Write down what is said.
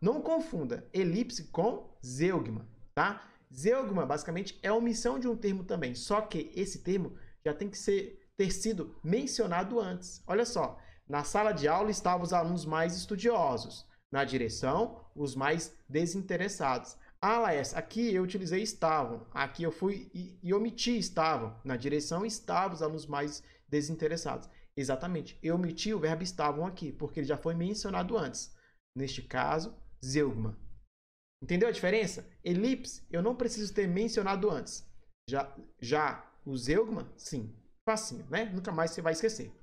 Não confunda elipse com zeugma, tá? Zeugma, basicamente, é omissão de um termo também, só que esse termo já tem que ser, ter sido mencionado antes. Olha só, na sala de aula estavam os alunos mais estudiosos, na direção, os mais desinteressados. Ah, Laércio, aqui eu utilizei estavam, aqui eu fui e, e omiti estavam, na direção estavam os alunos mais desinteressados. Exatamente, eu omiti o verbo estavam aqui, porque ele já foi mencionado antes. Neste caso, Zeugma. Entendeu a diferença? Elipse, eu não preciso ter mencionado antes. Já, já o Zeugma, sim. Facinho, né? Nunca mais você vai esquecer.